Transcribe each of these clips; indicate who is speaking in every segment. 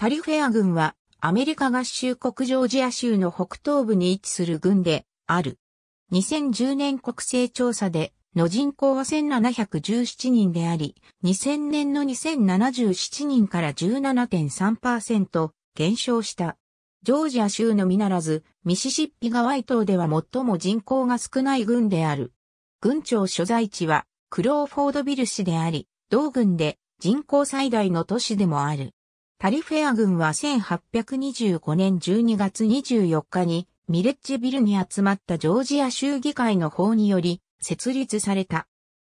Speaker 1: タリフェア軍はアメリカ合衆国ジョージア州の北東部に位置する軍である。2010年国勢調査での人口は1717人であり、2000年の2077人から17.3%減少した。ジョージア州のみならず、ミシシッピ川伊島では最も人口が少ない軍である。軍庁所在地はクローフォードビル市であり、同軍で人口最大の都市でもある。タリフェア軍は1825年12月24日にミレッジビルに集まったジョージア州議会の法により設立された。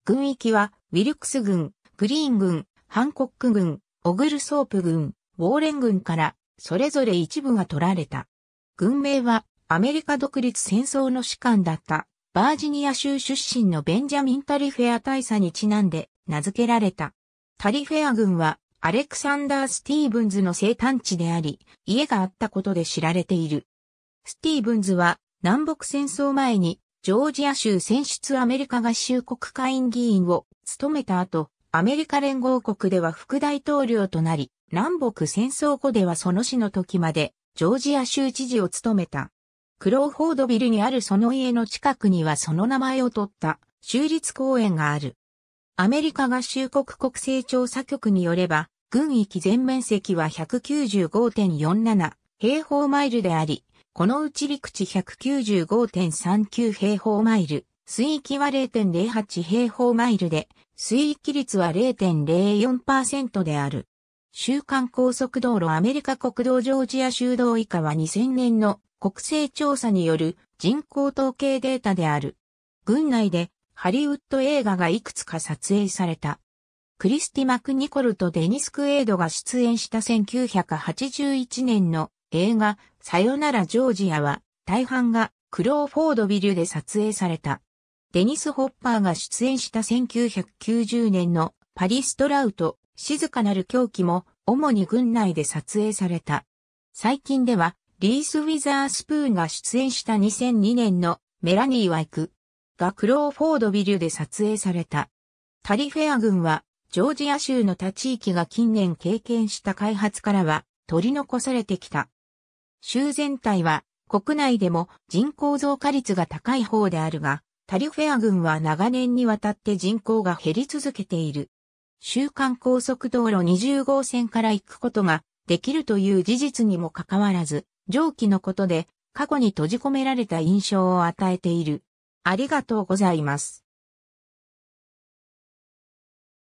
Speaker 1: 軍域はウィルクス軍、グリーン軍、ハンコック軍、オグルソープ軍、ウォーレン軍からそれぞれ一部が取られた。軍名はアメリカ独立戦争の士官だったバージニア州出身のベンジャミン・タリフェア大佐にちなんで名付けられた。タリフェア軍はアレクサンダー・スティーブンズの生誕地であり、家があったことで知られている。スティーブンズは南北戦争前にジョージア州選出アメリカ合衆国会員議員を務めた後、アメリカ連合国では副大統領となり、南北戦争後ではその死の時までジョージア州知事を務めた。クローフォードビルにあるその家の近くにはその名前を取った州立公園がある。アメリカ合衆国国勢調査局によれば、軍域全面積は195.47平方マイルであり、このうち陸地195.39平方マイル、水域は0.08平方マイルで、水域率は0.04%である。週間高速道路アメリカ国道ジョージア州道以下は2000年の国勢調査による人口統計データである。軍内でハリウッド映画がいくつか撮影された。クリスティ・マクニコルとデニス・クエイドが出演した1981年の映画、さよならジョージアは、大半がクローフォードビルで撮影された。デニス・ホッパーが出演した1990年のパリストラウト、静かなる狂気も、主に軍内で撮影された。最近では、リース・ウィザースプーンが出演した2002年のメラニーワイク。がクローフォードビルで撮影された。タリフェア軍は、ジョージア州の他地域が近年経験した開発からは取り残されてきた。州全体は国内でも人口増加率が高い方であるが、タリフェア軍は長年にわたって人口が減り続けている。週間高速道路20号線から行くことができるという事実にもかかわらず、上記のことで過去に閉じ込められた印象を与えている。ありがとうございます。